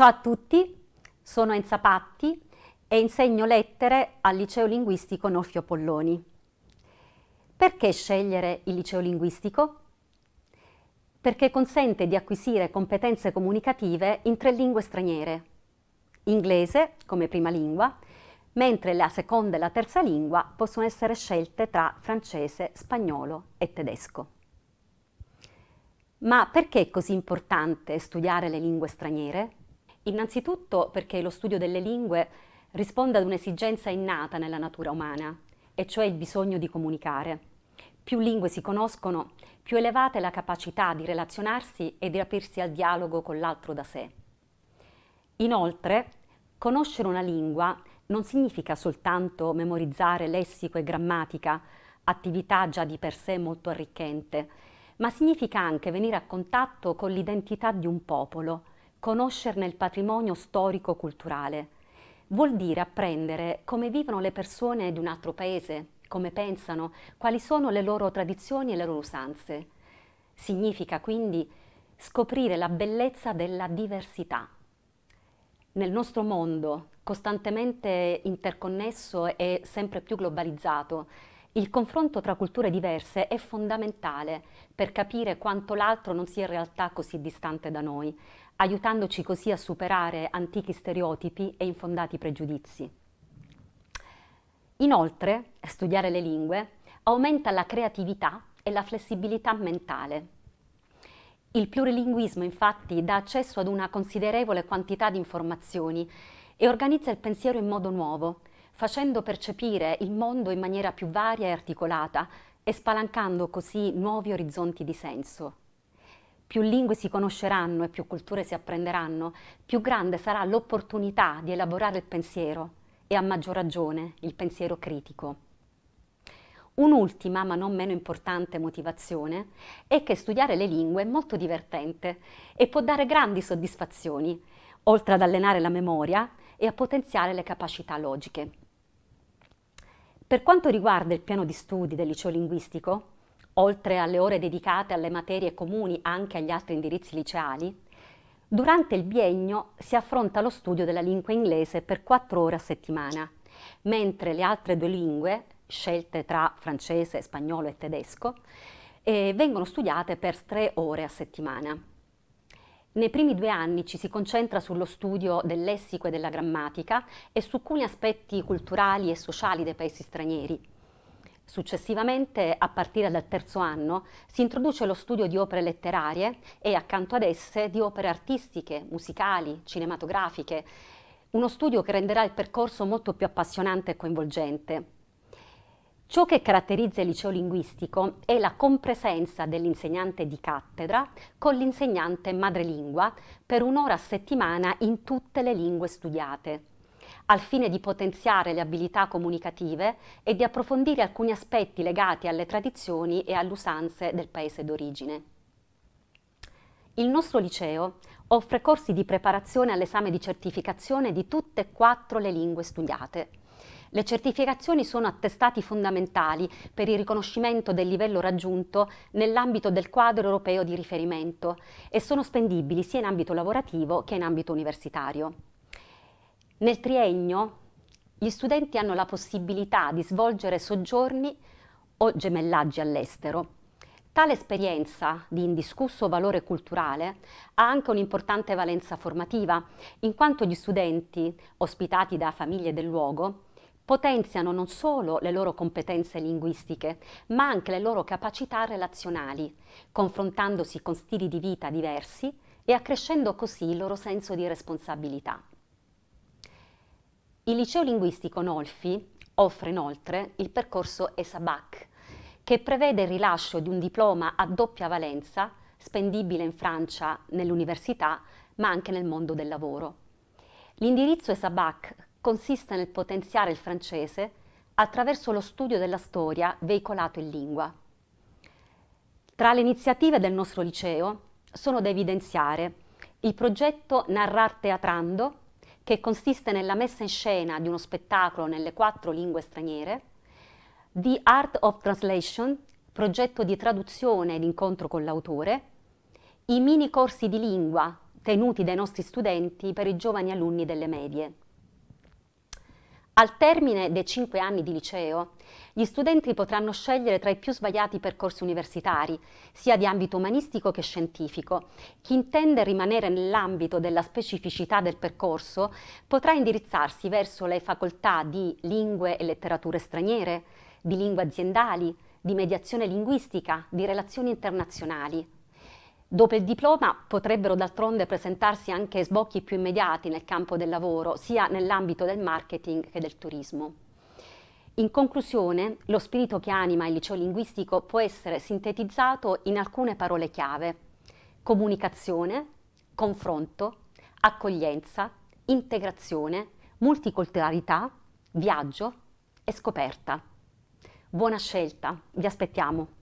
Ciao a tutti, sono Enza Patti e insegno lettere al Liceo Linguistico Nofio Polloni. Perché scegliere il Liceo Linguistico? Perché consente di acquisire competenze comunicative in tre lingue straniere, inglese come prima lingua, mentre la seconda e la terza lingua possono essere scelte tra francese, spagnolo e tedesco. Ma perché è così importante studiare le lingue straniere? Innanzitutto perché lo studio delle lingue risponde ad un'esigenza innata nella natura umana, e cioè il bisogno di comunicare. Più lingue si conoscono, più elevata è la capacità di relazionarsi e di aprirsi al dialogo con l'altro da sé. Inoltre, conoscere una lingua non significa soltanto memorizzare lessico e grammatica, attività già di per sé molto arricchente, ma significa anche venire a contatto con l'identità di un popolo, conoscerne il patrimonio storico-culturale. Vuol dire apprendere come vivono le persone di un altro paese, come pensano, quali sono le loro tradizioni e le loro usanze. Significa quindi scoprire la bellezza della diversità. Nel nostro mondo, costantemente interconnesso e sempre più globalizzato, il confronto tra culture diverse è fondamentale per capire quanto l'altro non sia in realtà così distante da noi, aiutandoci così a superare antichi stereotipi e infondati pregiudizi. Inoltre, studiare le lingue aumenta la creatività e la flessibilità mentale. Il plurilinguismo infatti dà accesso ad una considerevole quantità di informazioni e organizza il pensiero in modo nuovo, facendo percepire il mondo in maniera più varia e articolata e spalancando così nuovi orizzonti di senso. Più lingue si conosceranno e più culture si apprenderanno, più grande sarà l'opportunità di elaborare il pensiero e a maggior ragione il pensiero critico. Un'ultima, ma non meno importante motivazione, è che studiare le lingue è molto divertente e può dare grandi soddisfazioni, oltre ad allenare la memoria e a potenziare le capacità logiche. Per quanto riguarda il piano di studi del liceo linguistico, oltre alle ore dedicate alle materie comuni anche agli altri indirizzi liceali, durante il biennio si affronta lo studio della lingua inglese per quattro ore a settimana, mentre le altre due lingue, scelte tra francese, spagnolo e tedesco, eh, vengono studiate per tre ore a settimana. Nei primi due anni ci si concentra sullo studio del lessico e della grammatica e su alcuni aspetti culturali e sociali dei paesi stranieri. Successivamente, a partire dal terzo anno, si introduce lo studio di opere letterarie e accanto ad esse di opere artistiche, musicali, cinematografiche, uno studio che renderà il percorso molto più appassionante e coinvolgente, Ciò che caratterizza il liceo linguistico è la compresenza dell'insegnante di cattedra con l'insegnante madrelingua per un'ora a settimana in tutte le lingue studiate, al fine di potenziare le abilità comunicative e di approfondire alcuni aspetti legati alle tradizioni e all'usanze del paese d'origine. Il nostro liceo offre corsi di preparazione all'esame di certificazione di tutte e quattro le lingue studiate le certificazioni sono attestati fondamentali per il riconoscimento del livello raggiunto nell'ambito del quadro europeo di riferimento e sono spendibili sia in ambito lavorativo che in ambito universitario. Nel triennio gli studenti hanno la possibilità di svolgere soggiorni o gemellaggi all'estero. Tale esperienza di indiscusso valore culturale ha anche un'importante valenza formativa, in quanto gli studenti, ospitati da famiglie del luogo, potenziano non solo le loro competenze linguistiche, ma anche le loro capacità relazionali, confrontandosi con stili di vita diversi e accrescendo così il loro senso di responsabilità. Il liceo linguistico Nolfi offre inoltre il percorso ESABAC, che prevede il rilascio di un diploma a doppia valenza, spendibile in Francia nell'università, ma anche nel mondo del lavoro. L'indirizzo ESABAC consiste nel potenziare il francese attraverso lo studio della storia veicolato in lingua. Tra le iniziative del nostro liceo sono da evidenziare il progetto Narrar Teatrando, che consiste nella messa in scena di uno spettacolo nelle quattro lingue straniere, The Art of Translation, progetto di traduzione ed incontro con l'autore, i mini corsi di lingua tenuti dai nostri studenti per i giovani alunni delle medie. Al termine dei cinque anni di liceo, gli studenti potranno scegliere tra i più svariati percorsi universitari, sia di ambito umanistico che scientifico. Chi intende rimanere nell'ambito della specificità del percorso potrà indirizzarsi verso le facoltà di lingue e letterature straniere, di lingue aziendali, di mediazione linguistica, di relazioni internazionali, Dopo il diploma potrebbero d'altronde presentarsi anche sbocchi più immediati nel campo del lavoro, sia nell'ambito del marketing che del turismo. In conclusione, lo spirito che anima il liceo linguistico può essere sintetizzato in alcune parole chiave. Comunicazione, confronto, accoglienza, integrazione, multiculturalità, viaggio e scoperta. Buona scelta, vi aspettiamo!